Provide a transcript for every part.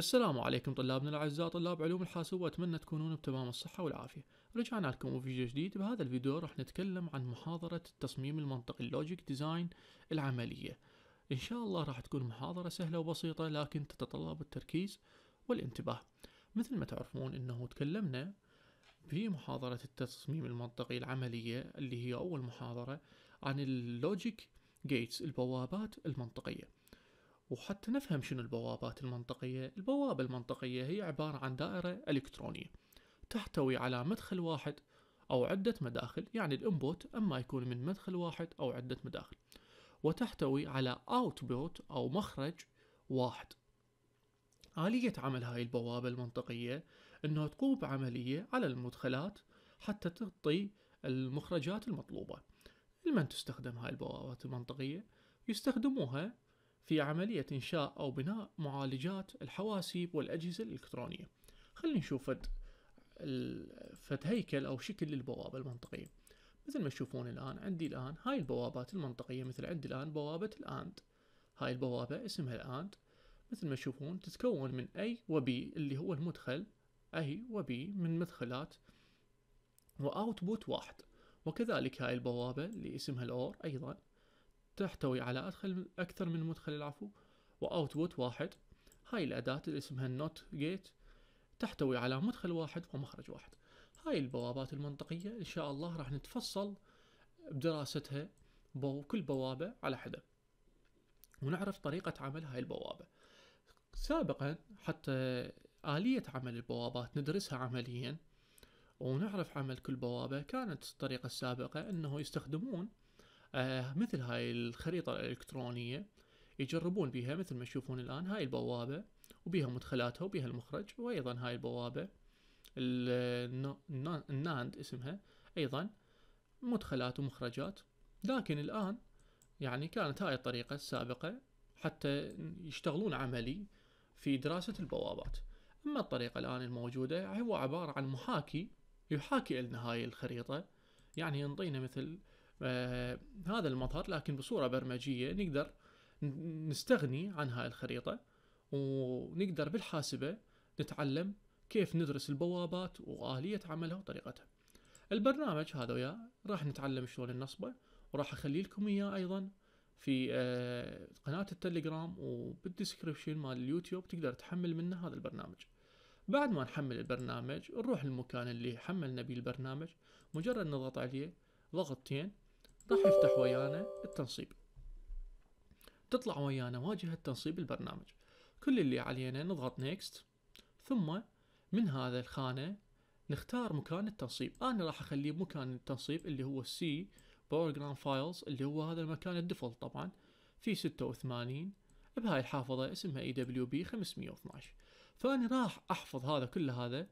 السلام عليكم طلابنا الاعزاء طلاب علوم الحاسوب واتمنى تكونون بتمام الصحه والعافيه رجعنا لكم بفيديو جديد بهذا الفيديو راح نتكلم عن محاضره التصميم المنطقي اللوجيك ديزاين العمليه ان شاء الله راح تكون محاضره سهله وبسيطه لكن تتطلب التركيز والانتباه مثل ما تعرفون انه تكلمنا في محاضرة التصميم المنطقي العملية اللي هي أول محاضرة عن اللوجيك جيتس البوابات المنطقية وحتى نفهم شنو البوابات المنطقية البوابة المنطقية هي عبارة عن دائرة إلكترونية تحتوي على مدخل واحد أو عدة مداخل يعني الإنبوت أما يكون من مدخل واحد أو عدة مداخل وتحتوي على أوتبوت أو مخرج واحد آلية عمل هاي البوابة المنطقية أنه تقوم بعملية على المدخلات حتى تعطي المخرجات المطلوبة لمن تستخدم هاي البوابات المنطقية يستخدموها في عملية إنشاء أو بناء معالجات الحواسيب والأجهزة الإلكترونية خلينا نشوف فد, هيكل أو شكل للبوابة المنطقية مثل ما تشوفون الآن عندي الآن هاي البوابات المنطقية مثل عندي الآن بوابة الآند هاي البوابة اسمها الآند مثل ما تشوفون تتكون من أي وبي اللي هو المدخل أي وبي من مدخلات وأوتبوت واحد وكذلك هاي البوابة اللي اسمها الأور أيضا تحتوي على أدخل أكثر من مدخل العفو وأوتبوت واحد هاي الأداة اللي اسمها النوت جيت تحتوي على مدخل واحد ومخرج واحد هاي البوابات المنطقية إن شاء الله راح نتفصل بدراستها بو كل بوابة على حدة ونعرف طريقة عمل هاي البوابة سابقا حتى آلية عمل البوابات ندرسها عمليا ونعرف عمل كل بوابة كانت الطريقة السابقة أنه يستخدمون آه، مثل هاي الخريطة الإلكترونية يجربون بها مثل ما تشوفون الآن هاي البوابة وبها مدخلاتها وبها المخرج وأيضا هاي البوابة الناند اسمها أيضا مدخلات ومخرجات لكن الآن يعني كانت هاي الطريقة السابقة حتى يشتغلون عملي في دراسة البوابات أما الطريقة الآن الموجودة هو عبارة عن محاكي يحاكي لنا هاي الخريطة يعني ينطينا مثل هذا المظهر لكن بصورة برمجية نقدر نستغني عن هاي الخريطة ونقدر بالحاسبة نتعلم كيف ندرس البوابات وآلية عملها وطريقتها البرنامج هذا وياه راح نتعلم شلون النصبة وراح أخلي لكم إياه أيضا في آه، قناة التليجرام وبالديسكربشن مال اليوتيوب تقدر تحمل منه هذا البرنامج بعد ما نحمل البرنامج نروح المكان اللي حملنا به البرنامج مجرد نضغط عليه ضغطتين راح يفتح ويانا التنصيب تطلع ويانا واجهة تنصيب البرنامج كل اللي علينا نضغط نيكست ثم من هذا الخانة نختار مكان التنصيب أنا راح أخليه بمكان التنصيب اللي هو C Program Files اللي هو هذا المكان الديفولت طبعا في 86 بهاي الحافظة اسمها EWB 512 فأنا راح أحفظ هذا كل هذا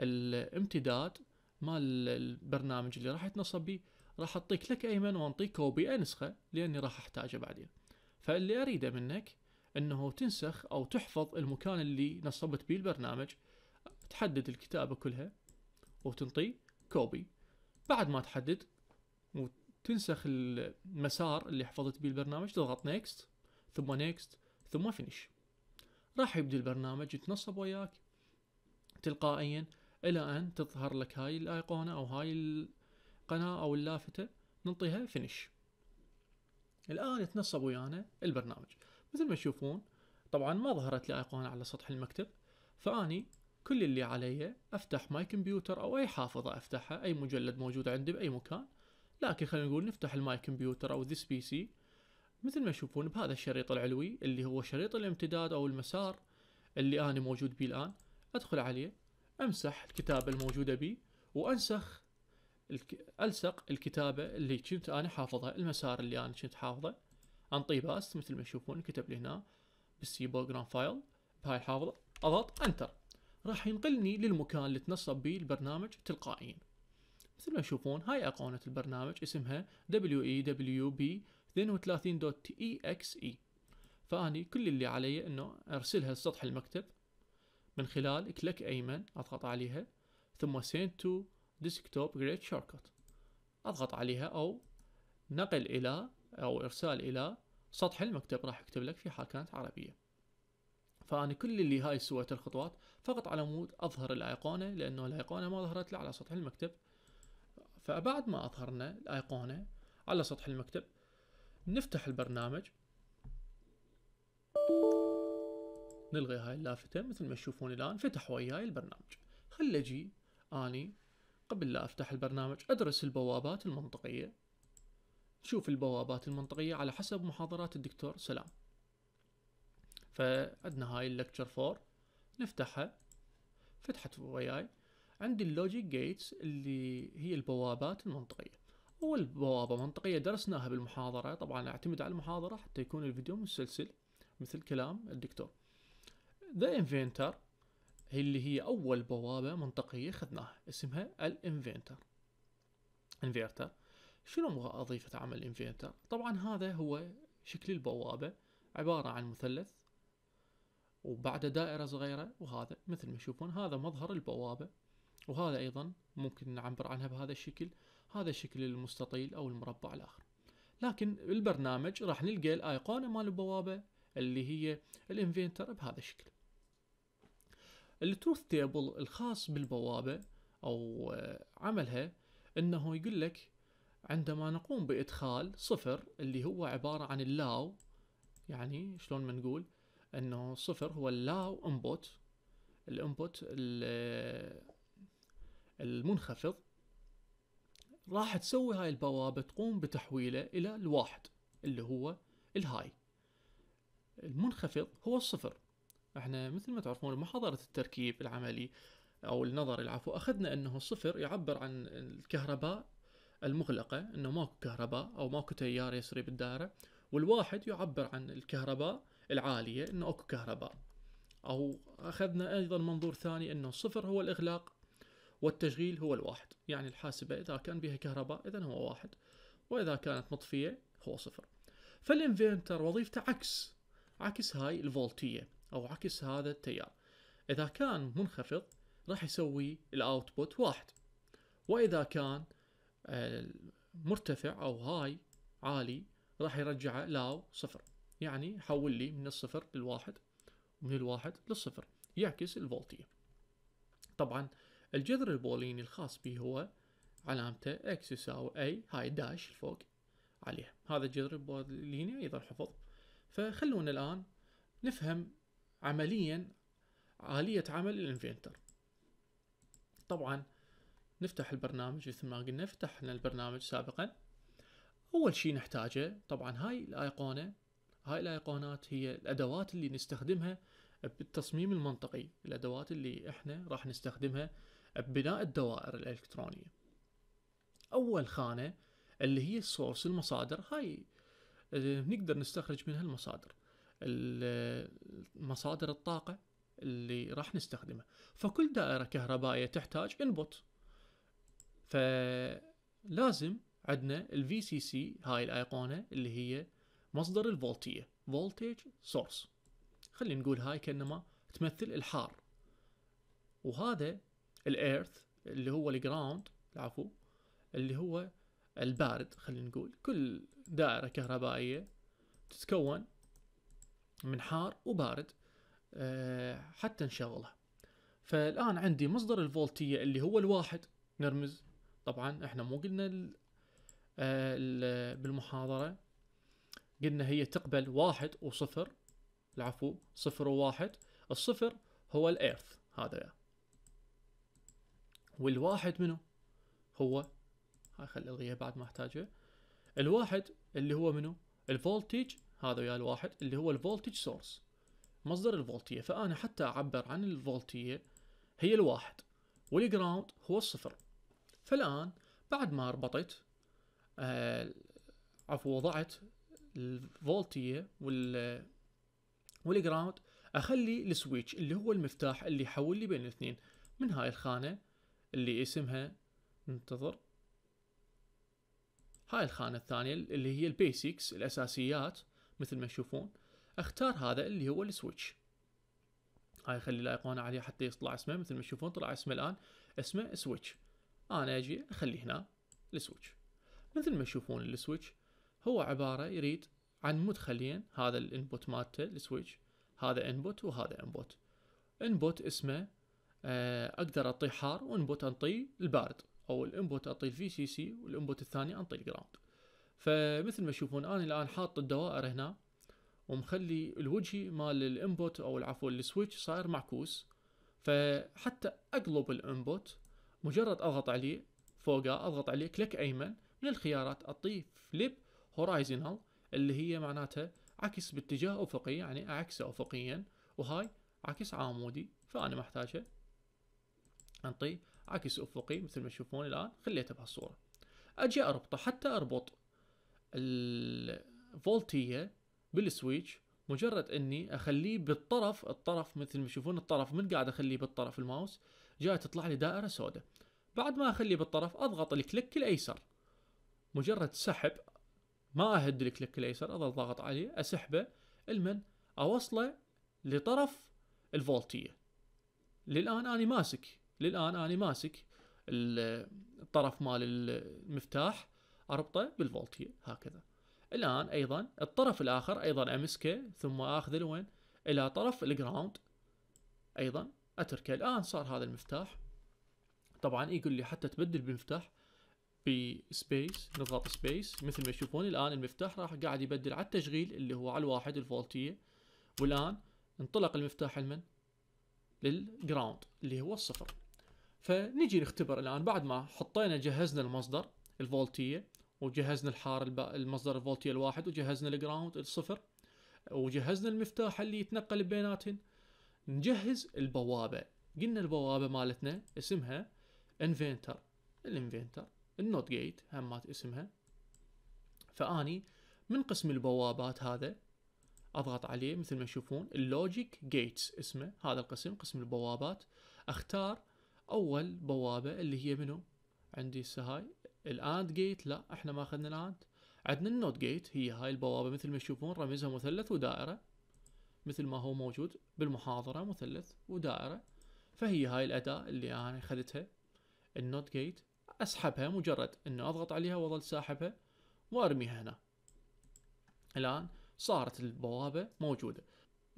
الامتداد مال البرنامج اللي راح يتنصب بيه راح اعطيك لك ايمن وانطيك كوبي نسخه لاني راح احتاجه بعدين فاللي اريده منك انه تنسخ او تحفظ المكان اللي نصبت بيه البرنامج تحدد الكتابه كلها وتنطي كوبي بعد ما تحدد وتنسخ المسار اللي حفظت بيه البرنامج تضغط نيكست ثم نيكست ثم فينيش راح يبدي البرنامج يتنصب وياك تلقائيا الى ان تظهر لك هاي الايقونة او هاي القناة او اللافتة ننطيها فينش الان يتنصب ويانا البرنامج مثل ما تشوفون طبعا ما ظهرت لي ايقونة على سطح المكتب فاني كل اللي علي افتح ماي كمبيوتر او اي حافظة افتحها اي مجلد موجود عندي باي مكان لكن خلينا نقول نفتح الماي كمبيوتر او ذيس بي سي مثل ما تشوفون بهذا الشريط العلوي اللي هو شريط الامتداد او المسار اللي انا موجود به الان ادخل عليه امسح الكتابه الموجوده بي وانسخ الك... الصق الكتابه اللي كنت انا حافظها المسار اللي انا كنت حافظه انطيه باست مثل ما تشوفون كتب لي هنا بالسي بروجرام فايل بهاي الحافظه اضغط انتر راح ينقلني للمكان اللي تنصب به البرنامج تلقائيا مثل ما تشوفون هاي ايقونه البرنامج اسمها wewb32.exe e e. فاني كل اللي علي انه ارسلها لسطح المكتب من خلال كليك أيمن أضغط عليها ثم send to desktop great shortcut أضغط عليها أو نقل إلى أو إرسال إلى سطح المكتب راح يكتب لك في حال كانت عربية فأنا كل اللي هاي سويت الخطوات فقط على مود أظهر الأيقونة لأنه الأيقونة ما ظهرت لي على سطح المكتب فبعد ما أظهرنا الأيقونة على سطح المكتب نفتح البرنامج نلغي هاي اللافتة مثل ما تشوفون الآن فتح وياي البرنامج خل أجي أني قبل لا أفتح البرنامج أدرس البوابات المنطقية نشوف البوابات المنطقية على حسب محاضرات الدكتور سلام فعندنا هاي اللكتشر فور نفتحها فتحت وياي عندي اللوجيك جيتس اللي هي البوابات المنطقية أول بوابة منطقية درسناها بالمحاضرة طبعا أعتمد على المحاضرة حتى يكون الفيديو مسلسل مثل كلام الدكتور ذا انفنتر هي اللي هي اول بوابه منطقيه اخذناها اسمها الانفنتر انفرتر شنو ابغى اضيفه عمل الانفنتر طبعا هذا هو شكل البوابه عباره عن مثلث وبعده دائره صغيره وهذا مثل ما تشوفون هذا مظهر البوابه وهذا ايضا ممكن نعبر عنها بهذا الشكل هذا الشكل المستطيل او المربع الاخر لكن البرنامج راح نلقى الايقونه مال البوابه اللي هي الانفنتر بهذا الشكل التروث تيبل الخاص بالبوابة أو آه، عملها أنه يقول لك عندما نقوم بإدخال صفر اللي هو عبارة عن اللاو يعني شلون ما نقول أنه صفر هو اللاو انبوت الانبوت آه، المنخفض راح تسوي هاي البوابة تقوم بتحويله إلى الواحد اللي هو الهاي المنخفض هو الصفر احنا مثل ما تعرفون محاضرة التركيب العملي او النظري العفو اخذنا انه الصفر يعبر عن الكهرباء المغلقة انه ماكو كهرباء او ماكو تيار يسري بالدائرة والواحد يعبر عن الكهرباء العالية انه اكو كهرباء او اخذنا ايضا منظور ثاني انه الصفر هو الاغلاق والتشغيل هو الواحد يعني الحاسبة اذا كان بها كهرباء اذا هو واحد واذا كانت مطفية هو صفر فالانفينتر وظيفته عكس عكس هاي الفولتية أو عكس هذا التيار إذا كان منخفض راح يسوي الأوتبوت واحد وإذا كان آه، مرتفع أو هاي عالي راح يرجعه لاو صفر يعني حول لي من الصفر للواحد ومن الواحد للصفر يعكس الفولتية طبعا الجذر البوليني الخاص به هو علامته اكس يساوي اي هاي داش فوق عليها هذا الجذر البوليني ايضا حفظ فخلونا الان نفهم عمليا آلية عمل الانفينتر طبعا نفتح البرنامج مثل ما قلنا فتحنا البرنامج سابقا أول شيء نحتاجه طبعا هاي الأيقونة هاي الأيقونات هي الأدوات اللي نستخدمها بالتصميم المنطقي الأدوات اللي إحنا راح نستخدمها ببناء الدوائر الإلكترونية أول خانة اللي هي السورس المصادر هاي آه، نقدر نستخرج منها المصادر مصادر الطاقة اللي راح نستخدمها فكل دائرة كهربائية تحتاج انبوت فلازم عندنا ال VCC هاي الايقونة اللي هي مصدر الفولتية فولتج سورس خلينا نقول هاي كأنما تمثل الحار وهذا الايرث اللي هو الجراوند العفو اللي هو البارد خلينا نقول كل دائرة كهربائية تتكون من حار وبارد آه، حتى نشغله فالآن عندي مصدر الفولتية اللي هو الواحد نرمز طبعا احنا مو قلنا آه، بالمحاضرة قلنا هي تقبل واحد وصفر العفو صفر وواحد الصفر هو الإيرث هذا والواحد منه هو هاي خلي الغيه بعد ما احتاجه الواحد اللي هو منه الفولتج هذا ويا الواحد اللي هو الفولتج سورس مصدر الفولتية فأنا حتى أعبر عن الفولتية هي الواحد والجراوند هو الصفر فالآن بعد ما ربطت آه عفوا وضعت الفولتية وال والجراوند اخلي السويتش اللي هو المفتاح اللي يحول لي بين الاثنين من هاي الخانة اللي اسمها انتظر هاي الخانة الثانية اللي هي البيسكس الاساسيات مثل ما تشوفون اختار هذا اللي هو السويتش هاي اخلي الايقونة عليه حتى يطلع اسمه مثل ما تشوفون طلع اسمه الان اسمه سويتش انا اجي اخلي هنا السويتش مثل ما تشوفون السويتش هو عبارة يريد عن مدخلين هذا الانبوت مالته السويتش هذا انبوت وهذا انبوت انبوت اسمه آه، اقدر اعطيه حار وانبوت انطيه البارد او الانبوت اعطيه الفي سي سي والانبوت الثاني انطيه الجراوند فمثل ما تشوفون انا الان حاط الدوائر هنا ومخلي الوجه مال الانبوت او العفو السويتش صاير معكوس فحتى اقلب الانبوت مجرد اضغط عليه فوقه اضغط عليه كليك ايمن من الخيارات اعطيه فليب هورايزنال اللي هي معناتها عكس باتجاه افقي يعني اعكسه افقيا وهاي عكس عمودي فانا محتاجه اعطيه عكس افقي مثل ما تشوفون الان خليته بهالصوره اجي اربطه حتى اربط الفولتيه بالسويتش مجرد اني اخليه بالطرف الطرف مثل ما تشوفون الطرف من قاعد اخليه بالطرف الماوس جاي تطلع لي دائره سوداء بعد ما اخليه بالطرف اضغط الكليك الايسر مجرد سحب ما اهد الكليك الايسر اظل ضاغط عليه اسحبه المن اوصله لطرف الفولتيه للان اني ماسك للان اني ماسك الطرف مال المفتاح اربطه بالفولتير هكذا الان ايضا الطرف الاخر ايضا امسكه ثم اخذه لوين الى طرف الجراوند ايضا اتركه الان صار هذا المفتاح طبعا يقول لي حتى تبدل بالمفتاح بسبيس نضغط سبيس مثل ما تشوفون الان المفتاح راح قاعد يبدل على التشغيل اللي هو على الواحد الفولتيه والان انطلق المفتاح لمن للجراوند اللي هو الصفر فنجي نختبر الان بعد ما حطينا جهزنا المصدر الفولتيه وجهزنا الحار المصدر الفولتي الواحد وجهزنا الجراوند الصفر وجهزنا المفتاح اللي يتنقل بيناتهن نجهز البوابه قلنا البوابه مالتنا اسمها انفنتر الانفنتر النوت جيت همات اسمها فاني من قسم البوابات هذا اضغط عليه مثل ما تشوفون اللوجيك جيتس اسمه هذا القسم قسم البوابات اختار اول بوابه اللي هي منو عندي هسه هاي الاند جيت لا احنا ما اخذنا الاند عندنا النوت جيت هي هاي البوابه مثل ما تشوفون رمزها مثلث ودائره مثل ما هو موجود بالمحاضره مثلث ودائره فهي هاي الاداه اللي انا اخذتها النوت جيت اسحبها مجرد انه اضغط عليها واظل ساحبها وارميها هنا الان صارت البوابه موجوده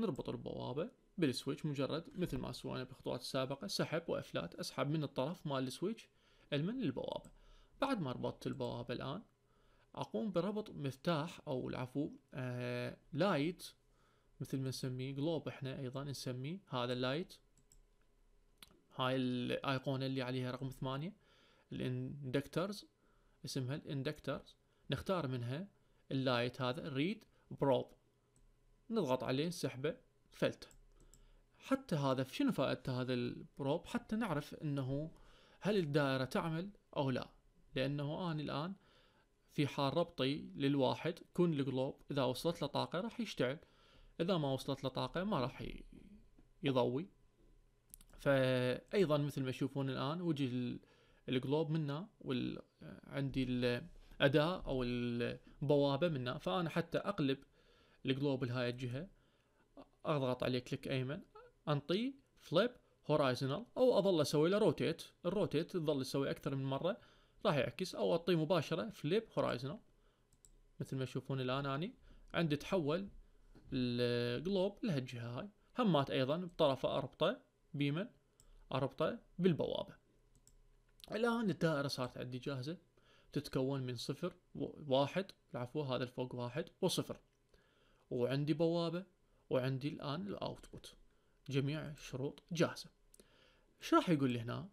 نربط البوابه بالسويتش مجرد مثل ما سوينا بالخطوات السابقه سحب وافلات اسحب من الطرف مال السويتش المن للبوابه بعد ما ربطت البوابة الآن أقوم بربط مفتاح أو العفو آه لايت مثل ما نسميه جلوب احنا أيضا نسميه هذا اللايت هاي الأيقونة اللي عليها رقم ثمانية الاندكترز اسمها الاندكترز نختار منها اللايت هذا ريد بروب نضغط عليه سحبه فلته حتى هذا شنو فائدة هذا البروب حتى نعرف انه هل الدائرة تعمل او لا لأنه أنا الآن في حال ربطي للواحد كون الجلوب إذا وصلت له طاقة راح يشتعل إذا ما وصلت له طاقة ما راح يضوي فأيضا مثل ما تشوفون الآن وجه الجلوب منا وعندي الاداء الأداة أو البوابة منا فأنا حتى أقلب الجلوب لهاي الجهة أضغط عليه كليك أيمن أنطيه فليب هورايزونال أو أظل أسوي له روتيت الروتيت تظل تسوي أكثر من مرة راح يعكس او اعطيه مباشره فليب هورايزونال مثل ما تشوفون الان اني عندي تحول الجلوب لهالجهه هاي همات ايضا بطرفه اربطه بيمن اربطه بالبوابه الان الدائره صارت عندي جاهزه تتكون من صفر واحد العفو هذا الفوق واحد وصفر وعندي بوابه وعندي الان الاوتبوت جميع الشروط جاهزه ايش راح يقول لي هنا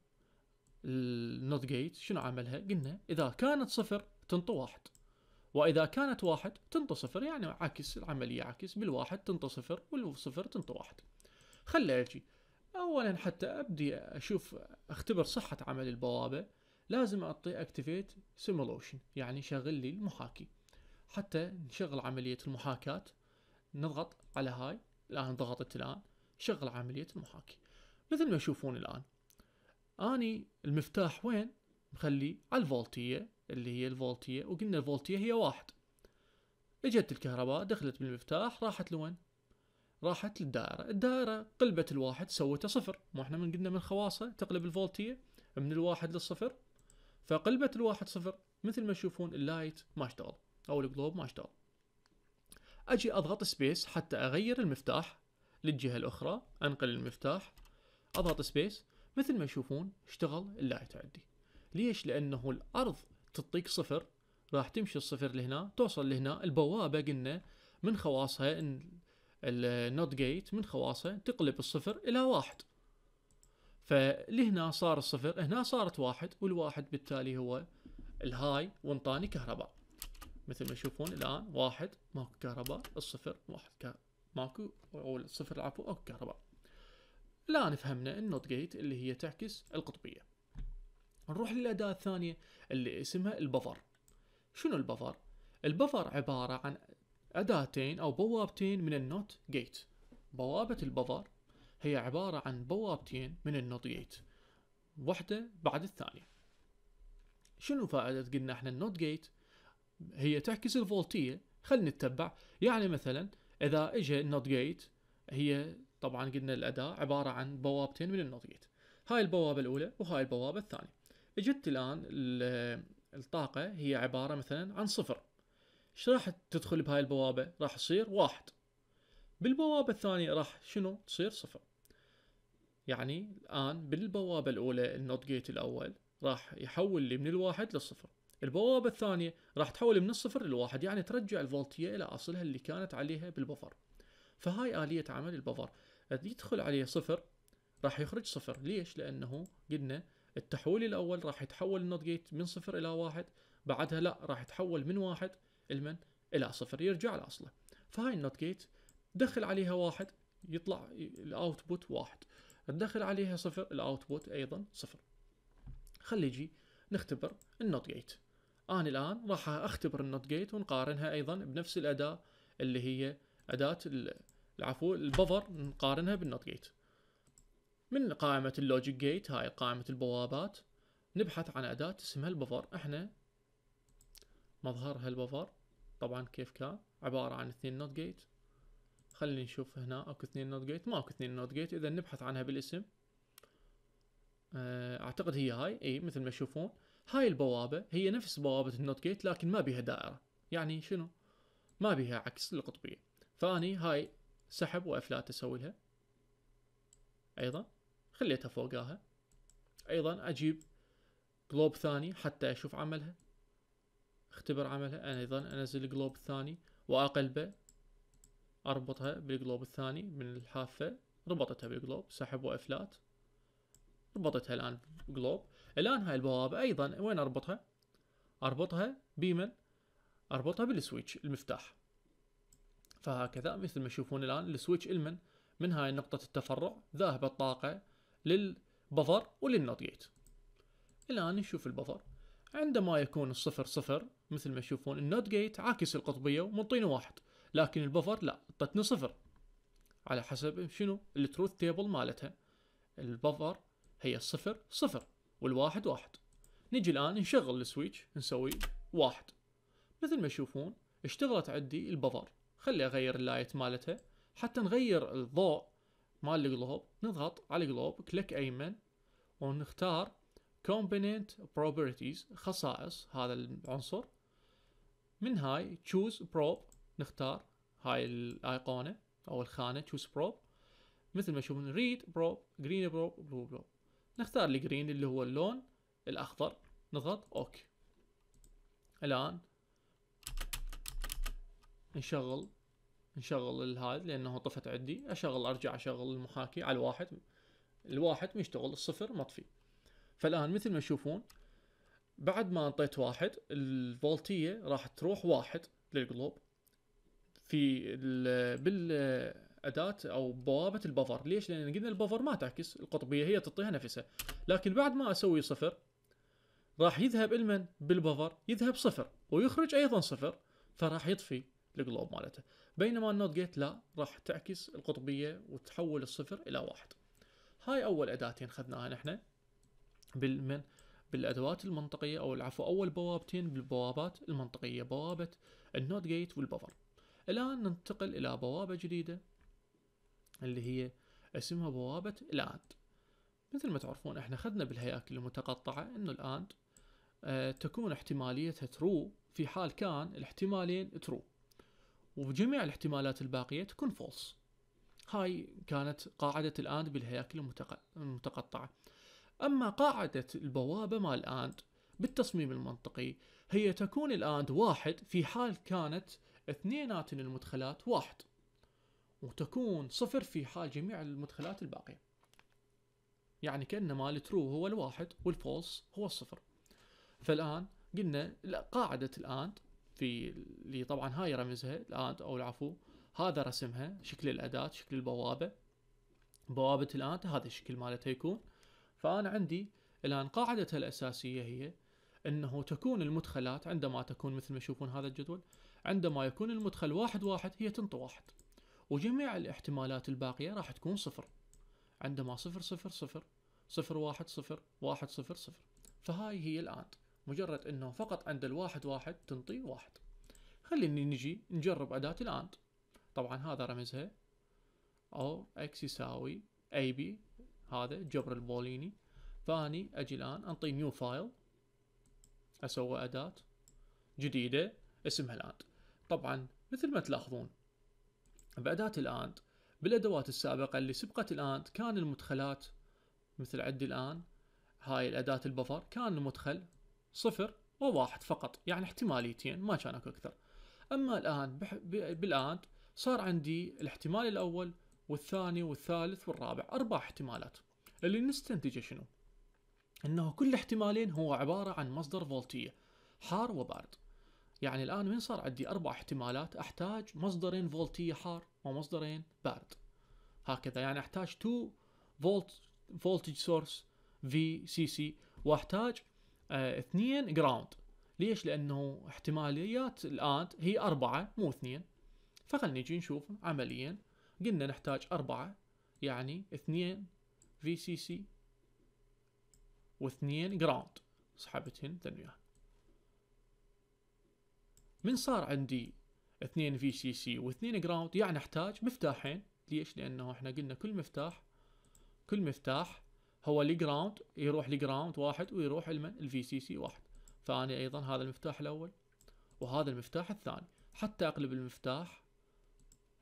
النوت جيت شنو عملها؟ قلنا اذا كانت صفر تنطو واحد واذا كانت واحد تنطو صفر يعني عكس العمليه عكس بالواحد تنطو صفر والصفر تنطو واحد. خله اجي اولا حتى ابدي اشوف اختبر صحه عمل البوابه لازم اعطي اكتيفيت سيمولوشن يعني شغل لي المحاكي حتى نشغل عمليه المحاكاه نضغط على هاي الان ضغطت الان شغل عمليه المحاكي مثل ما تشوفون الان اني المفتاح وين مخلي على الفولتيه اللي هي الفولتيه وقلنا الفولتيه هي واحد اجت الكهرباء دخلت بالمفتاح راحت لوين راحت للدائره الدائره قلبت الواحد سوته صفر ما احنا من قلنا من خواصه تقلب الفولتيه من الواحد للصفر فقلبت الواحد صفر مثل ما تشوفون اللايت ما اشتغل او الجلوب ما اشتغل اجي اضغط سبيس حتى اغير المفتاح للجهه الاخرى انقل المفتاح اضغط سبيس مثل ما يشوفون اشتغل اللاعب تعدي ليش لانه الارض تعطيك صفر راح تمشي الصفر لهنا توصل لهنا البوابه قلنا من خواصها ان النوت جيت من خواصها تقلب الصفر الى واحد فلهنا صار الصفر هنا صارت واحد والواحد بالتالي هو الهاي وانطاني كهرباء مثل ما تشوفون الان واحد ماكو كهرباء الصفر واحد كهرباء. ماكو او الصفر العفو اكو كهرباء الآن فهمنا النوت جيت اللي هي تعكس القطبية نروح للأداة الثانية اللي اسمها البفر شنو البفر؟ البفر عبارة عن أداتين أو بوابتين من النوت جيت بوابة البفر هي عبارة عن بوابتين من النوت جيت واحدة بعد الثانية شنو فائدة قلنا احنا النوت جيت هي تعكس الفولتية خلينا نتبع يعني مثلا إذا إجا النوت جيت هي طبعا قلنا الأداة عبارة عن بوابتين من جيت هاي البوابة الأولى وهاي البوابة الثانية اجت الآن الطاقة هي عبارة مثلا عن صفر ايش راح تدخل بهاي البوابة راح تصير واحد بالبوابة الثانية راح شنو تصير صفر يعني الآن بالبوابة الأولى النوت جيت الأول راح يحول لي من الواحد للصفر البوابة الثانية راح تحول من الصفر للواحد يعني ترجع الفولتية إلى أصلها اللي كانت عليها بالبفر فهاي آلية عمل البفر يدخل عليه صفر راح يخرج صفر ليش؟ لأنه قلنا التحول الأول راح يتحول النوت جيت من صفر إلى واحد بعدها لا راح يتحول من واحد المن إلى صفر يرجع لأصله فهاي النوت جيت دخل عليها واحد يطلع الأوتبوت واحد ندخل عليها صفر الأوتبوت أيضا صفر خلي يجي نختبر النوت جيت أنا الآن راح أختبر النوت جيت ونقارنها أيضا بنفس الأداة اللي هي أداة العفو البفر نقارنها بالنوت جيت من قائمة اللوجيك جيت هاي قائمة البوابات نبحث عن أداة اسمها البفر احنا مظهر البفر طبعا كيف كان عبارة عن اثنين نوت جيت خلينا نشوف هنا اكو اثنين نوت جيت ماكو اثنين نوت جيت اذا نبحث عنها بالاسم آه، اعتقد هي هاي اي مثل ما تشوفون هاي البوابة هي نفس بوابة النوت جيت لكن ما بيها دائرة يعني شنو ما بيها عكس القطبية فاني هاي سحب وافلات اسوي لها ايضا خليتها فوقها ايضا اجيب جلوب ثاني حتى اشوف عملها اختبر عملها انا ايضا انزل الجلوب الثاني واقلبه اربطها بالجلوب الثاني من الحافه ربطتها بالجلوب سحب وافلات ربطتها الان بجلوب الان هاي البوابه ايضا وين اربطها اربطها بيمن اربطها بالسويتش المفتاح فهكذا مثل ما تشوفون الآن السويتش إلمن من هاي نقطة التفرع ذاهب الطاقة للبظر وللنوت جيت الآن نشوف البظر عندما يكون الصفر صفر مثل ما تشوفون النوت جيت عاكس القطبية ومنطينه واحد لكن البظر لا اعطتنا صفر على حسب شنو التروث تيبل مالتها البظر هي الصفر صفر والواحد واحد نجي الآن نشغل السويتش نسوي واحد مثل ما تشوفون اشتغلت عندي البظر خلي اغير اللايت مالتها حتى نغير الضوء مال الجلوب نضغط على الجلوب كليك ايمن ونختار component properties خصائص هذا العنصر من هاي choose probe نختار هاي الايقونة او الخانة choose probe مثل ما شوفون read probe green probe blue probe نختار الجرين اللي هو اللون الاخضر نضغط اوك الان نشغل نشغل الهاد لانه طفت عندي اشغل ارجع اشغل المحاكي على الواحد الواحد مشتغل الصفر مطفي فالان مثل ما تشوفون بعد ما انطيت واحد الفولتية راح تروح واحد للقلوب في بالأداة أو بوابة البفر ليش؟ لأن قلنا البفر ما تعكس القطبية هي تعطيها نفسها لكن بعد ما أسوي صفر راح يذهب المن بالبفر يذهب صفر ويخرج أيضا صفر فراح يطفي الجلوب مالته بينما النوت جيت لا راح تعكس القطبيه وتحول الصفر الى واحد هاي اول اداتين خذناها نحن بالمن بالادوات المنطقيه او العفو اول بوابتين بالبوابات المنطقيه بوابه النوت جيت والبفر الان ننتقل الى بوابه جديده اللي هي اسمها بوابه الاند مثل ما تعرفون احنا اخذنا بالهياكل المتقطعه انه الاند آه، تكون احتماليتها ترو في حال كان الاحتمالين ترو وبجميع الاحتمالات الباقية تكون فولس هاي كانت قاعدة الآند بالهياكل المتقطعة أما قاعدة البوابة مع الآند بالتصميم المنطقي هي تكون الآند واحد في حال كانت اثنينات المدخلات واحد وتكون صفر في حال جميع المدخلات الباقية يعني كأنما الترو هو الواحد والفولس هو الصفر فالآن قلنا قاعدة الآند في اللي طبعا هاي رمزها الانت او العفو هذا رسمها شكل الاداه شكل البوابه بوابه الانت هذا الشكل مالتها يكون فانا عندي الان قاعدتها الاساسيه هي انه تكون المدخلات عندما تكون مثل ما تشوفون هذا الجدول عندما يكون المدخل واحد واحد هي تنطي واحد وجميع الاحتمالات الباقية راح تكون صفر عندما صفر صفر صفر صفر واحد صفر واحد صفر صفر فهاي هي الآند مجرد انه فقط عند الواحد واحد تنطي واحد خليني نجي نجرب أداة الآند طبعا هذا رمزها أو إكس يساوي أي بي هذا جبر البوليني فأني أجي الآن أنطي نيو فايل أسوي أداة جديدة اسمها الآند طبعا مثل ما تلاحظون بأداة الآند بالأدوات السابقة اللي سبقت الآند كان المدخلات مثل عندي الآن هاي الأداة البفر كان المدخل صفر وواحد فقط يعني احتماليتين ما كان اكو اكثر اما الان بالان صار عندي الاحتمال الاول والثاني والثالث والرابع اربع احتمالات اللي نستنتجه شنو انه كل احتمالين هو عباره عن مصدر فولتيه حار وبارد يعني الان من صار عندي اربع احتمالات احتاج مصدرين فولتيه حار ومصدرين بارد هكذا يعني احتاج 2 فولت فولتج سورس في سي سي واحتاج آه اثنين جراوند ليش لانه احتماليات الاد هي اربعة مو اثنين فخلنا نجي نشوف عمليا قلنا نحتاج اربعة يعني اثنين في سي سي واثنين جراوند سحبتهن ثانية من صار عندي اثنين في سي سي واثنين جراوند يعني احتاج مفتاحين ليش لانه احنا قلنا كل مفتاح كل مفتاح هو الجراوند يروح الجراوند واحد ويروح المن الفي سي سي واحد فاني أيضا هذا المفتاح الأول وهذا المفتاح الثاني حتى أقلب المفتاح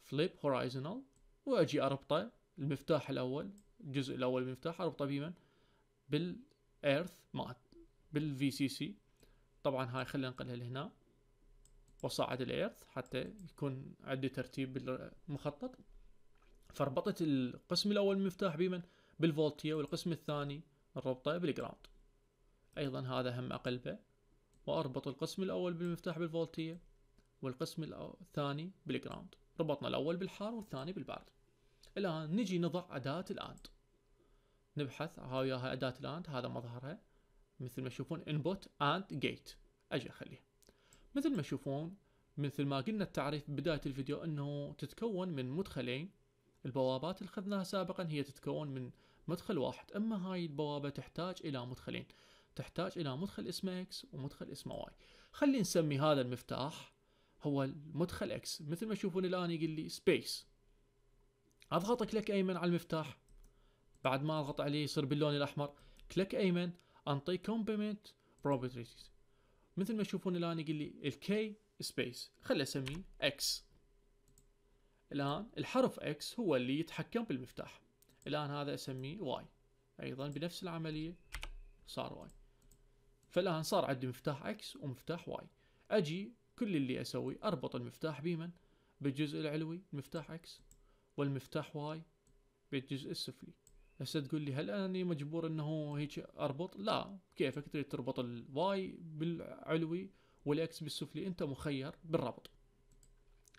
فليب هورايزونال وأجي أربطه المفتاح الأول الجزء الأول من المفتاح أربطه بمن بالإيرث مات بالفي سي سي طبعا هاي خلينا نقلها لهنا وصعد الإيرث حتى يكون عندي ترتيب بالمخطط فربطت القسم الأول من المفتاح بمن بالفولتية والقسم الثاني نربطه بالجراوند أيضا هذا هم أقلبه وأربط القسم الأول بالمفتاح بالفولتية والقسم الثاني بالجراوند ربطنا الأول بالحار والثاني بالبارد الآن نجي نضع أداة الآند نبحث ها وياها أداة الآند هذا مظهرها مثل ما تشوفون input and gate أجي اخليها مثل ما تشوفون مثل ما قلنا التعريف بداية الفيديو أنه تتكون من مدخلين البوابات اللي اخذناها سابقا هي تتكون من مدخل واحد أما هاي البوابة تحتاج إلى مدخلين تحتاج إلى مدخل اسمه X ومدخل اسمه Y خلي نسمي هذا المفتاح هو المدخل X مثل ما تشوفون الآن يقول لي Space أضغط كليك أيمن على المفتاح بعد ما أضغط عليه يصير باللون الأحمر كليك أيمن أنطي Complement Properties مثل ما تشوفون الآن يقول لي الكي سبيس خلي أسميه X الآن الحرف X هو اللي يتحكم بالمفتاح الآن هذا أسميه واي أيضا بنفس العملية صار واي فالآن صار عندي مفتاح اكس ومفتاح واي أجي كل اللي أسوي أربط المفتاح بيمن بالجزء العلوي مفتاح اكس والمفتاح واي بالجزء السفلي هسه تقول لي هل أنا مجبور أنه هيك أربط لا كيفك تريد تربط الواي بالعلوي والأكس بالسفلي أنت مخير بالربط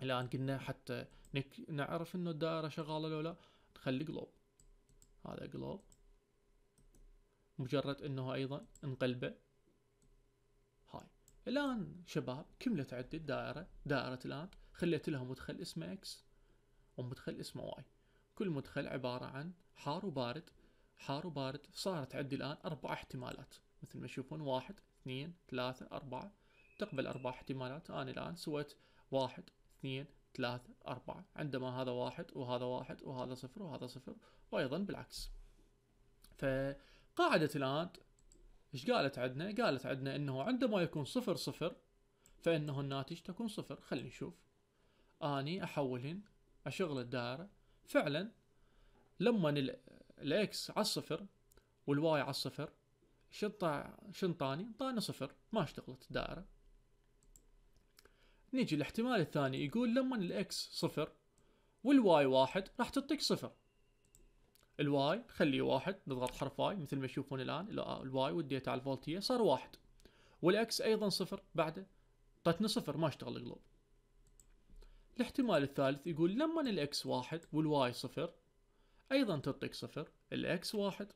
الآن قلنا حتى نعرف أنه الدائرة شغالة لو لا نخلي جلوب هذا جلوب مجرد انه ايضا نقلبه هاي الان شباب كملت عندي الدائره دائره الان خليت لها مدخل اسمه اكس ومدخل اسمه واي كل مدخل عباره عن حار وبارد حار وبارد صارت عندي الان اربع احتمالات مثل ما تشوفون واحد اثنين ثلاثة أربعة تقبل أربع احتمالات أنا الآن سويت واحد اثنين ثلاثة أربعة عندما هذا واحد وهذا واحد وهذا صفر وهذا صفر وأيضا بالعكس فقاعدة الآن إيش قالت عندنا؟ قالت عندنا أنه عندما يكون صفر صفر فإنه الناتج تكون صفر خلينا نشوف أني أحولهن أشغل الدائرة فعلا لما الإكس على الصفر والواي على الصفر شنطة شنطاني طاني صفر ما اشتغلت الدائرة نيجي الاحتمال الثاني يقول لما الاكس صفر والواي واحد راح تعطيك صفر الواي خليه واحد نضغط حرف واي مثل ما تشوفون الان الواي آه، وديته على الفولتيه صار واحد والاكس ايضا صفر بعده طتنا صفر ما اشتغل القلوب الاحتمال الثالث يقول لما الاكس واحد والواي صفر ايضا تعطيك صفر الاكس واحد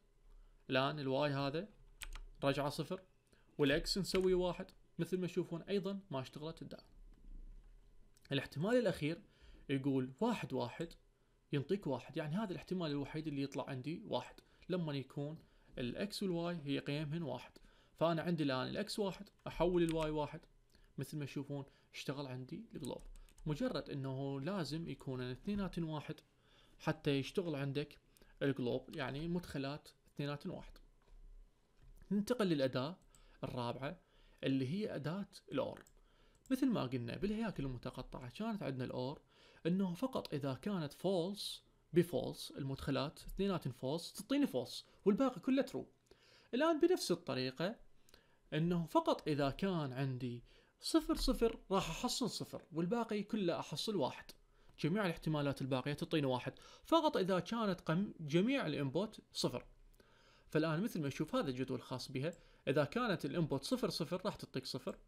الان الواي هذا رجعه صفر والاكس نسويه واحد مثل ما تشوفون ايضا ما اشتغلت الدائره الاحتمال الأخير يقول واحد واحد ينطيك واحد يعني هذا الاحتمال الوحيد اللي يطلع عندي واحد لما يكون الاكس والواي هي قيمهن واحد فأنا عندي الآن الاكس واحد أحول الواي واحد مثل ما تشوفون اشتغل عندي الجلوب مجرد انه لازم يكون اثنيناتن واحد حتى يشتغل عندك الجلوب يعني مدخلات اثنيناتن واحد ننتقل للأداة الرابعة اللي هي أداة الأور مثل ما قلنا بالهياكل المتقطعة كانت عندنا الأور أنه فقط إذا كانت فولس بفولس المدخلات اثنيناتهم فولس تعطيني فولس والباقي كله ترو الآن بنفس الطريقة أنه فقط إذا كان عندي صفر صفر راح أحصل صفر والباقي كله أحصل واحد جميع الاحتمالات الباقية تعطيني واحد فقط إذا كانت قم جميع الانبوت صفر فالآن مثل ما نشوف هذا الجدول الخاص بها إذا كانت الانبوت صفر صفر راح تعطيك صفر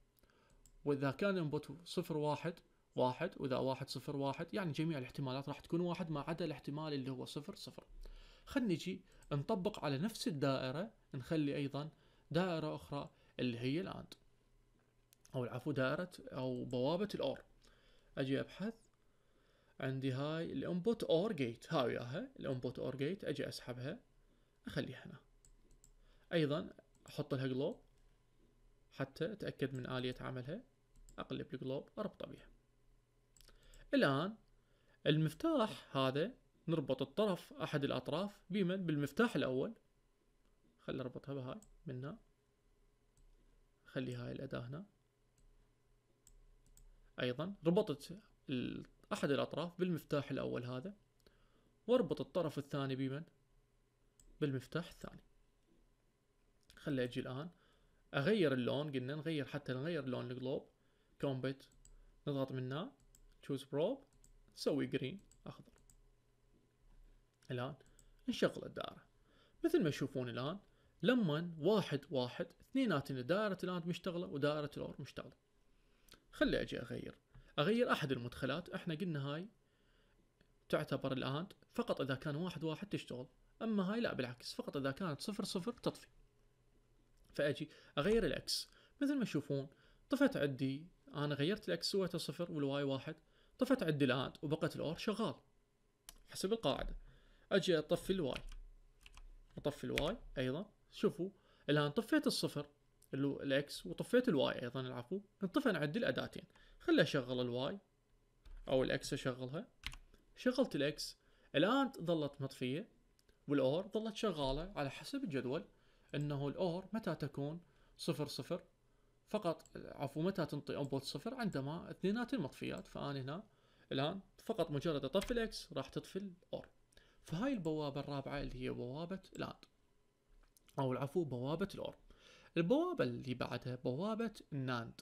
واذا كان الانبوت صفر واحد واحد واذا واحد صفر واحد يعني جميع الاحتمالات راح تكون واحد ما عدا الاحتمال اللي هو صفر صفر خلينا نجي نطبق على نفس الدائرة نخلي ايضا دائرة اخرى اللي هي الاند او العفو دائرة او بوابة الاور اجي ابحث عندي هاي الانبوت اور جيت ها وياها الانبوت اور جيت اجي اسحبها اخليها هنا ايضا احط لها جلو حتى اتاكد من اليه عملها اقلب الجلوب اربطه بها الان المفتاح هذا نربط الطرف احد الاطراف بمن بالمفتاح الاول خلي اربطها بهاي من هنا خلي هاي الاداة هنا ايضا ربطت احد الاطراف بالمفتاح الاول هذا واربط الطرف الثاني بمن بالمفتاح الثاني خلي اجي الان اغير اللون قلنا نغير حتى نغير لون الجلوب تومبت نضغط هنا تشوز بروب نسوي جرين اخضر الان نشغل الدائرة مثل ما تشوفون الان لما واحد واحد اثنيناتنا دائرة الاند مشتغلة ودائرة الاور مشتغلة خلي اجي اغير اغير احد المدخلات احنا قلنا هاي تعتبر الاند فقط اذا كان واحد واحد تشتغل اما هاي لا بالعكس فقط اذا كانت صفر صفر تطفي فاجي اغير الاكس مثل ما تشوفون طفت عندي انا غيرت الاكس سويته صفر والواي واحد طفت عندي الاند وبقت الاور شغال حسب القاعدة اجي اطفي الواي اطفي الواي ايضا شوفوا الان طفيت الصفر الاكس وطفيت الواي ايضا العفو انطفى عندي الاداتين خلي اشغل الواي او الاكس اشغلها شغلت الاكس الان ظلت مطفيه والاور ظلت شغاله على حسب الجدول انه الاور متى تكون صفر صفر فقط عفوا متى تنطي انبوت صفر عندما اثنينات مطفيات فانا هنا الان فقط مجرد اطفي الاكس راح تطفي الاور فهاي البوابه الرابعه اللي هي بوابه الاند او العفو بوابه الاور البوابه اللي بعدها بوابه الناند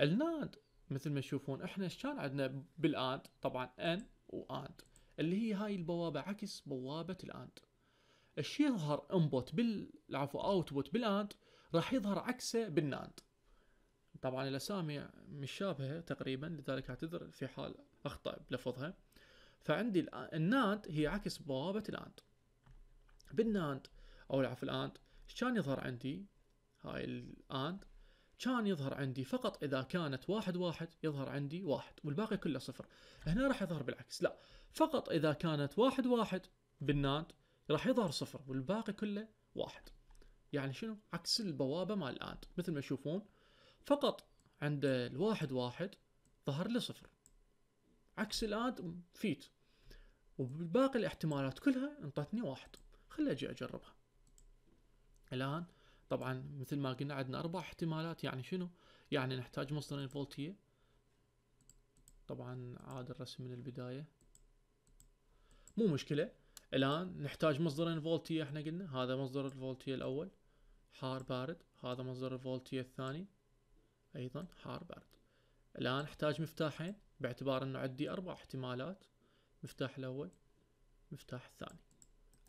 الناند مثل ما تشوفون احنا ايش كان عندنا بالاند طبعا ان واند اللي هي هاي البوابه عكس بوابه الاند الشيء يظهر انبوت بالعفو اوتبوت بالاند راح يظهر عكسه بالناند طبعا الاسامي مشابهه تقريبا لذلك اعتذر في حال اخطا بلفظها فعندي الناند هي عكس بوابه الاند بالناند او العفو الاند كان يظهر عندي هاي الاند كان يظهر عندي فقط اذا كانت واحد واحد يظهر عندي واحد والباقي كله صفر هنا راح يظهر بالعكس لا فقط اذا كانت واحد واحد بالناند راح يظهر صفر والباقي كله واحد يعني شنو عكس البوابه مال الآند مثل ما تشوفون فقط عند الواحد واحد ظهر لي صفر عكس الآند فيت وباقي الاحتمالات كلها انطتني واحد خلي اجي اجربها الان طبعا مثل ما قلنا عندنا اربع احتمالات يعني شنو يعني نحتاج مصدرين فولتيه طبعا عاد الرسم من البدايه مو مشكله الان نحتاج مصدرين فولتيه احنا قلنا هذا مصدر الفولتيه الاول حار بارد هذا مصدر الفولتية الثاني أيضا حار بارد الآن أحتاج مفتاحين باعتبار أنه عندي أربع احتمالات مفتاح الأول مفتاح الثاني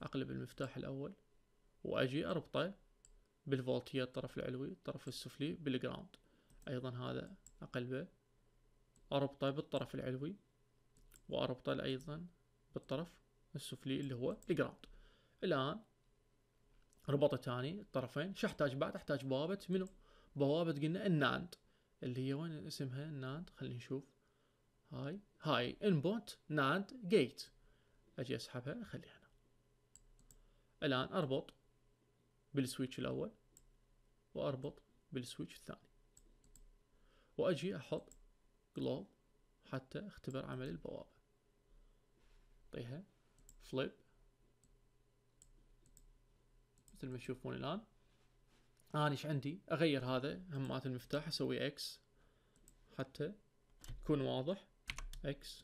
أقلب المفتاح الأول وأجي أربطه بالفولتية الطرف العلوي الطرف السفلي بالجراوند أيضا هذا أقلبه أربطه بالطرف العلوي وأربطه أيضا بالطرف السفلي اللي هو الجراوند الآن ربطه ثاني الطرفين شو احتاج بعد احتاج بوابة منو بوابة قلنا الناند اللي هي وين اسمها الناند خلينا نشوف هاي هاي انبوت ناند جيت اجي اسحبها اخليها هنا الان اربط بالسويتش الاول واربط بالسويتش الثاني واجي احط جلوب حتى اختبر عمل البوابة اعطيها فليب مثل ما تشوفون الان انا ايش عندي اغير هذا همات المفتاح اسوي اكس حتى يكون واضح اكس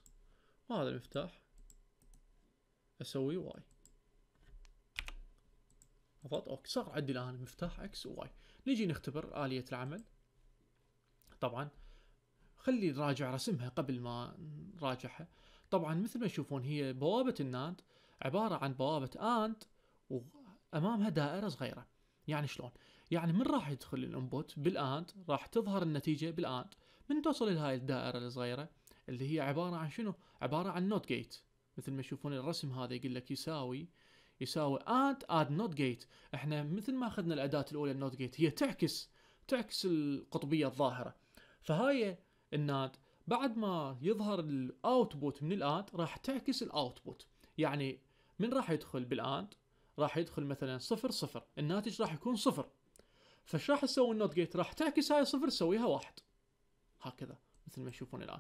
وهذا المفتاح اسوي واي اضغط اوكي صار عندي الان مفتاح اكس وواي نجي نختبر اليه العمل طبعا خلي نراجع رسمها قبل ما نراجعها طبعا مثل ما تشوفون هي بوابه الناند عباره عن بوابه اند امامها دائره صغيره يعني شلون يعني من راح يدخل الانبوت بالاند راح تظهر النتيجه بالاند من توصل لهاي الدائره الصغيره اللي هي عباره عن شنو عباره عن نوت جيت مثل ما تشوفون الرسم هذا يقول لك يساوي يساوي اند اد نوت جيت احنا مثل ما اخذنا الاداه الاولى النوت جيت هي تعكس تعكس القطبيه الظاهره فهاي الناد بعد ما يظهر الاوتبوت من الاند راح تعكس الاوتبوت يعني من راح يدخل بالاند راح يدخل مثلا صفر صفر الناتج راح يكون صفر فايش راح تسوي النوت جيت راح تعكس هاي صفر تسويها واحد هكذا مثل ما تشوفون الان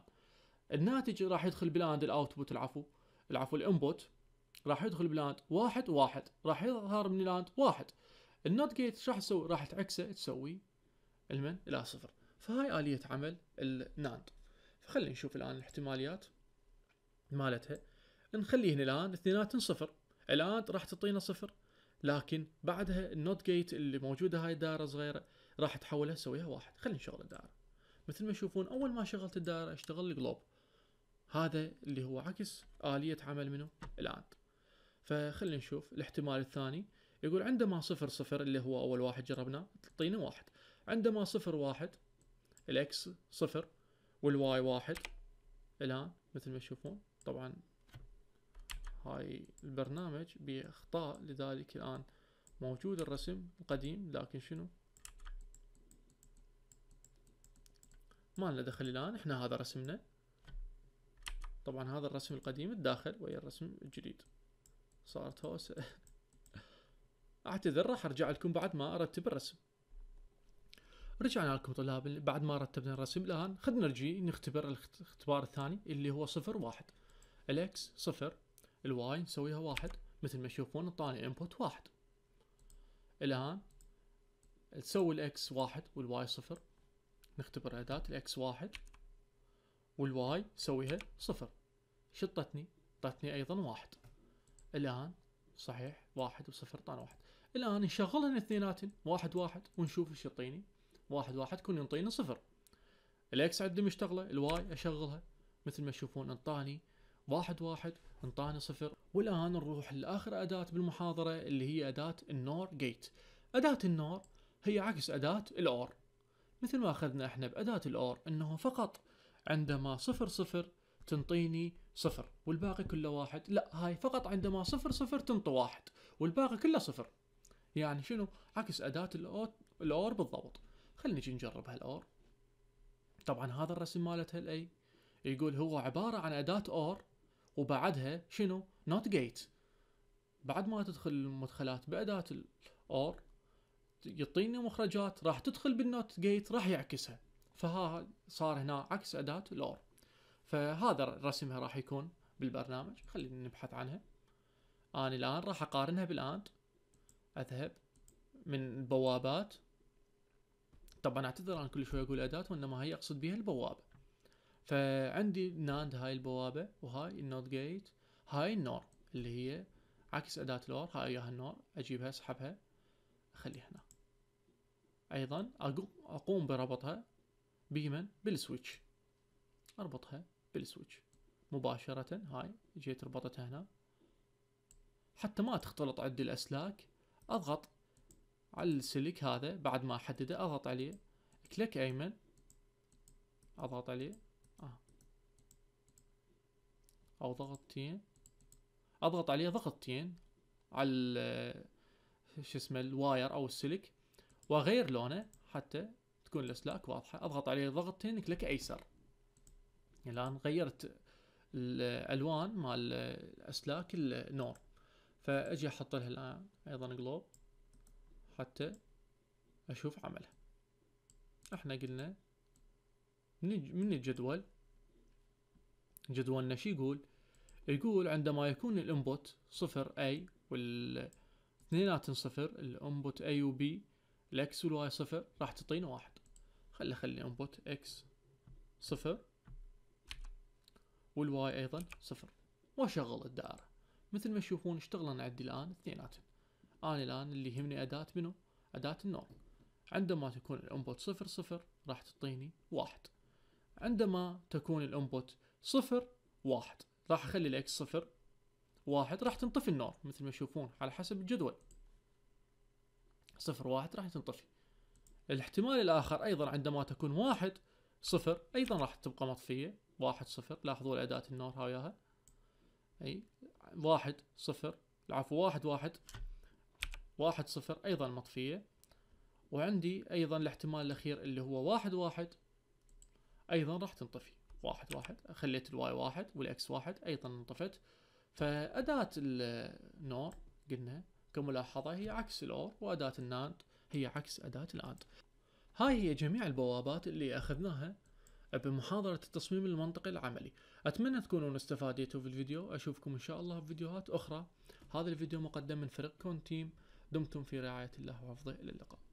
الناتج راح يدخل بلاند الاوتبوت العفو العفو الانبوت راح يدخل بلاند واحد واحد راح يظهر من لاند واحد النوت جيت ايش راح تسوي راح تعكسه تسوي المن الى صفر فهاي آلية عمل الناند فخلينا نشوف الآن الاحتماليات مالتها نخليهن الآن اثنيناتهم صفر الان راح تعطينا صفر لكن بعدها النوت جيت اللي موجوده هاي الدائره صغيره راح تحولها تسويها واحد خلينا نشغل الدائره مثل ما تشوفون اول ما شغلت الدائره اشتغل الجلوب هذا اللي هو عكس اليه عمل منه الاند فخلينا نشوف الاحتمال الثاني يقول عندما صفر صفر اللي هو اول واحد جربناه تعطينا واحد عندما صفر واحد الاكس صفر والواي واحد الان مثل ما تشوفون طبعا هاي البرنامج باخطاء لذلك الان موجود الرسم القديم لكن شنو ما لنا دخل الان احنا هذا رسمنا طبعا هذا الرسم القديم الداخل ويا الرسم الجديد صارت هوسه اعتذر راح ارجع لكم بعد ما ارتب الرسم رجعنا لكم طلاب بعد ما رتبنا الرسم الان خلينا الجي نختبر الاختبار الثاني اللي هو صفر واحد الاكس صفر الواي نسويها واحد مثل ما تشوفون اعطاني انبوت واحد الان تسوي الاكس واحد والواي صفر نختبر اداة الاكس واحد والواي سويها صفر شطتني اعطتني ايضا واحد الان صحيح واحد وصفر طعن واحد الان نشغلهن اثنيناتن واحد واحد ونشوف ايش يعطيني واحد واحد كون ينطيني صفر الاكس عندي مشتغله الواي اشغلها مثل ما تشوفون انطاني واحد واحد انطانا صفر والآن نروح لآخر أداة بالمحاضرة اللي هي أداة النور جيت أداة النور هي عكس أداة الأور مثل ما أخذنا إحنا بأداة الأور أنه فقط عندما صفر صفر تنطيني صفر والباقي كله واحد لا هاي فقط عندما صفر صفر تنطي واحد والباقي كله صفر يعني شنو عكس أداة الأور, الأور بالضبط خلينا نجي نجرب هالأور طبعا هذا الرسم مالتها الأي يقول هو عبارة عن أداة أور وبعدها شنو نوت جيت بعد ما تدخل المدخلات بأداة الأور يعطيني مخرجات راح تدخل بالنوت جيت راح يعكسها فها صار هنا عكس أداة الأور فهذا رسمها راح يكون بالبرنامج خلينا نبحث عنها أنا الآن راح أقارنها بالآند أذهب من البوابات طبعا اعتذر انا كل شوي اقول اداه وانما هي اقصد بها البوابه فعندي ناند هاي البوابة وهاي النوت جيت هاي النور اللي هي عكس أداة لور هاي إياها النور أجيبها أسحبها أخليها هنا أيضا أقوم بربطها بيمن بالسويتش أربطها بالسويتش مباشرة هاي جيت ربطتها هنا حتى ما تختلط عندي الأسلاك أضغط على السلك هذا بعد ما أحدده أضغط عليه كليك أيمن أضغط عليه او ضغطتين اضغط عليه ضغطتين على شو اسمه الواير او السلك واغير لونه حتى تكون الاسلاك واضحه اضغط عليه ضغطتين كليك ايسر الان يعني غيرت الالوان مال الاسلاك النور فاجي احط لها الان ايضا جلوب حتى اشوف عمله احنا قلنا من الجدول جدولنا شو يقول يقول عندما يكون الانبوت صفر اي وال صفر الانبوت اي وبي الاكس والواي صفر راح تعطينا واحد خلي خلي انبوت اكس صفر والواي ايضا صفر واشغل الدائرة مثل ما تشوفون اشتغلنا عندي الان اثنيناتهم انا الان اللي يهمني اداة منو اداة النوع عندما تكون الانبوت صفر صفر راح تعطيني واحد عندما تكون الانبوت صفر واحد راح اخلي الاكس صفر واحد راح تنطفي النار مثل ما تشوفون على حسب الجدول صفر واحد راح تنطفي الاحتمال الآخر أيضا عندما تكون واحد صفر أيضا راح تبقى مطفية واحد صفر لاحظوا الأداة النار وياها أي واحد صفر العفو واحد واحد واحد صفر أيضا مطفية وعندي أيضا الاحتمال الأخير اللي هو واحد واحد أيضا راح تنطفي واحد واحد خليت الواي واحد والاكس واحد ايضا انطفت فاداه النور قلنا كملاحظه هي عكس الاور واداه الناند هي عكس اداه الاند هاي هي جميع البوابات اللي اخذناها بمحاضرة التصميم المنطقي العملي أتمنى تكونون استفاديتوا في الفيديو أشوفكم إن شاء الله في فيديوهات أخرى هذا الفيديو مقدم من فريق كون تيم دمتم في رعاية الله وحفظه إلى اللقاء